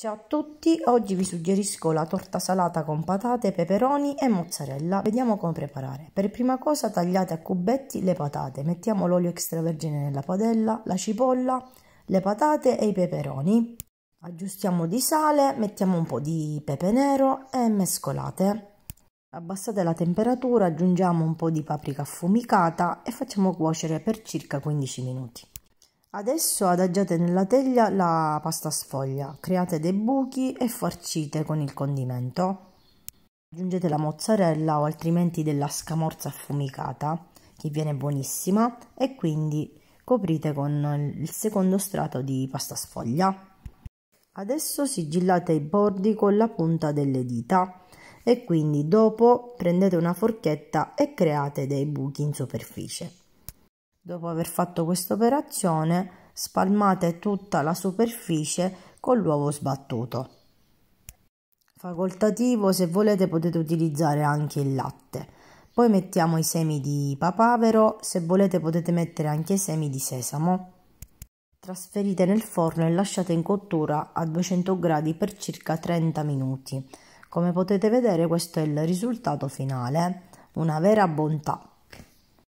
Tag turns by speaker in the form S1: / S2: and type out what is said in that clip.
S1: Ciao a tutti, oggi vi suggerisco la torta salata con patate, peperoni e mozzarella. Vediamo come preparare. Per prima cosa tagliate a cubetti le patate, mettiamo l'olio extravergine nella padella, la cipolla, le patate e i peperoni. Aggiustiamo di sale, mettiamo un po' di pepe nero e mescolate. Abbassate la temperatura, aggiungiamo un po' di paprika affumicata e facciamo cuocere per circa 15 minuti. Adesso adagiate nella teglia la pasta sfoglia, create dei buchi e farcite con il condimento. Aggiungete la mozzarella o altrimenti della scamorza affumicata, che viene buonissima, e quindi coprite con il secondo strato di pasta sfoglia. Adesso sigillate i bordi con la punta delle dita e quindi dopo prendete una forchetta e create dei buchi in superficie. Dopo aver fatto questa operazione, spalmate tutta la superficie con l'uovo sbattuto. Facoltativo, se volete potete utilizzare anche il latte. Poi mettiamo i semi di papavero, se volete potete mettere anche i semi di sesamo. Trasferite nel forno e lasciate in cottura a 200 gradi per circa 30 minuti. Come potete vedere questo è il risultato finale, una vera bontà.